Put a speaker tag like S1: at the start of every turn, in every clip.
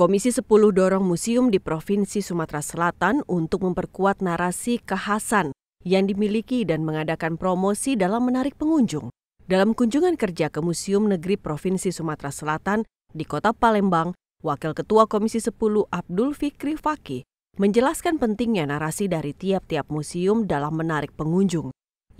S1: Komisi 10 dorong museum di Provinsi Sumatera Selatan untuk memperkuat narasi kekhasan yang dimiliki dan mengadakan promosi dalam menarik pengunjung. Dalam kunjungan kerja ke Museum Negeri Provinsi Sumatera Selatan di Kota Palembang, Wakil Ketua Komisi 10 Abdul Fikri Fakih menjelaskan pentingnya narasi dari tiap-tiap museum dalam menarik pengunjung.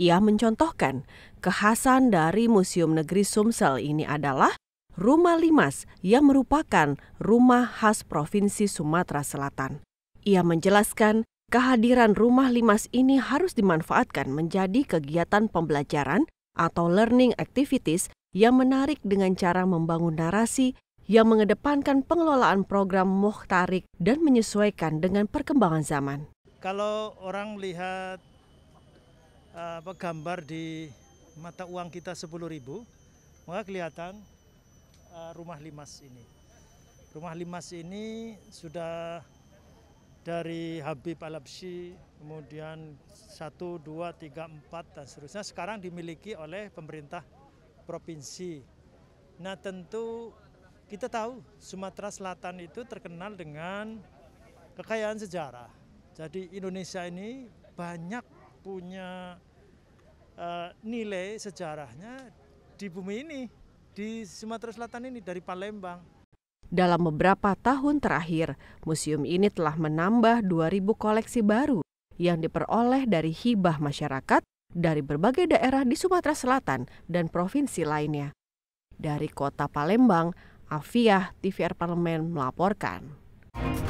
S1: Ia mencontohkan kekhasan dari Museum Negeri Sumsel ini adalah rumah limas yang merupakan rumah khas Provinsi Sumatera Selatan. Ia menjelaskan kehadiran rumah limas ini harus dimanfaatkan menjadi kegiatan pembelajaran atau learning activities yang menarik dengan cara membangun narasi yang mengedepankan pengelolaan program Muhtarik dan menyesuaikan dengan perkembangan zaman.
S2: Kalau orang lihat Eh, apa gambar di mata uang kita ribu, maka kelihatan uh, rumah limas ini. Rumah limas ini sudah dari Habib Alabsi, kemudian satu, dua, tiga, empat dan seterusnya. Sekarang dimiliki oleh pemerintah provinsi. Nah tentu kita tahu Sumatera Selatan itu terkenal dengan kekayaan sejarah. Jadi Indonesia ini banyak punya uh, nilai sejarahnya di bumi ini, di Sumatera Selatan ini, dari Palembang.
S1: Dalam beberapa tahun terakhir, museum ini telah menambah 2.000 koleksi baru yang diperoleh dari hibah masyarakat dari berbagai daerah di Sumatera Selatan dan provinsi lainnya. Dari kota Palembang, Afiah TVR Parlemen melaporkan.